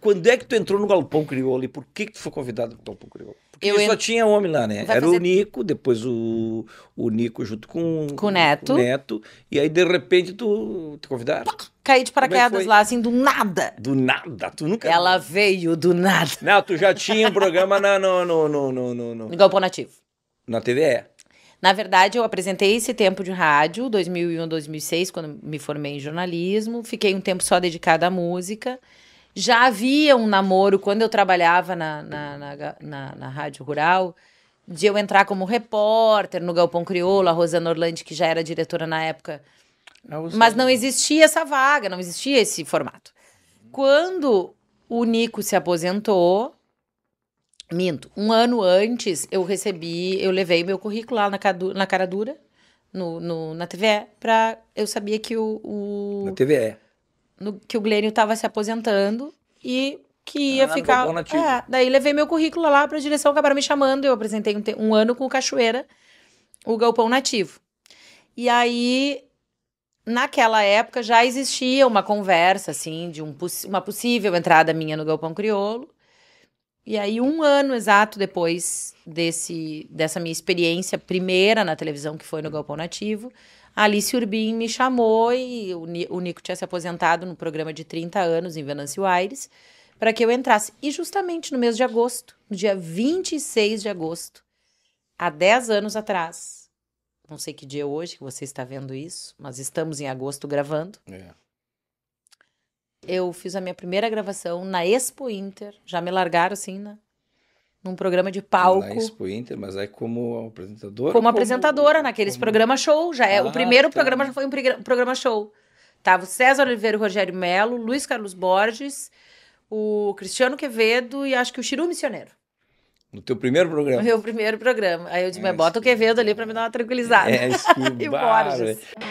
Quando é que tu entrou no Galpão Crioulo e por que, que tu foi convidado no Galpão Crioulo? Porque eu só ent... tinha homem lá, né? Vai Era fazer... o Nico, depois o, o Nico junto com, com o Neto. Com Neto. E aí, de repente, tu te convidaram. Pá, caí de é paraquedas é lá, assim, do nada. Do nada? Tu nunca... Ela veio do nada. Não, tu já tinha um programa na, no, no, no, no, no, no... Galpão Nativo. Na TVE. Na verdade, eu apresentei esse tempo de rádio, 2001, 2006, quando me formei em jornalismo. Fiquei um tempo só dedicada à música. Já havia um namoro quando eu trabalhava na, na, na, na, na Rádio Rural de eu entrar como repórter no Galpão Crioulo, a Rosana Orlandi, que já era diretora na época. Mas não existia essa vaga, não existia esse formato. Quando o Nico se aposentou, minto, um ano antes eu recebi, eu levei meu currículo lá na, cadu, na cara dura, no, no, na TVE, pra, eu sabia que o... o... Na TVE no, que o Glênio estava se aposentando e que ia ah, ficar. É, daí levei meu currículo lá para a direção, acabaram me chamando. Eu apresentei um, um, ano com o Cachoeira, o Galpão Nativo. E aí, naquela época, já existia uma conversa, assim, de um, uma possível entrada minha no Galpão Criolo. E aí, um ano exato depois desse, dessa minha experiência primeira na televisão, que foi no Galpão Nativo, Alice Urbim me chamou e o, Nico tinha se aposentado no programa de 30 anos em Venâncio Aires para que eu entrasse. E justamente no mês de agosto, no dia 26 de agosto, há 10 anos atrás, não sei que dia é hoje que você está vendo isso, mas estamos em agosto gravando. É. Eu fiz a minha primeira gravação na Expo Inter, já me largaram assim, né? num programa de palco. Na Expo Inter, mas aí é como apresentadora? Como, como apresentadora, naqueles como... programas show. Já é, ah, o primeiro tá. programa já foi um programa show. Tava tá, o César Oliveira, o Rogério Melo, Luiz Carlos Borges, o Cristiano Quevedo e acho que o Chiru Missioneiro. No teu primeiro programa? No meu primeiro programa. Aí eu disse, é, mas bota o Quevedo ali para me dar uma tranquilizada. É, isso, e o Borges.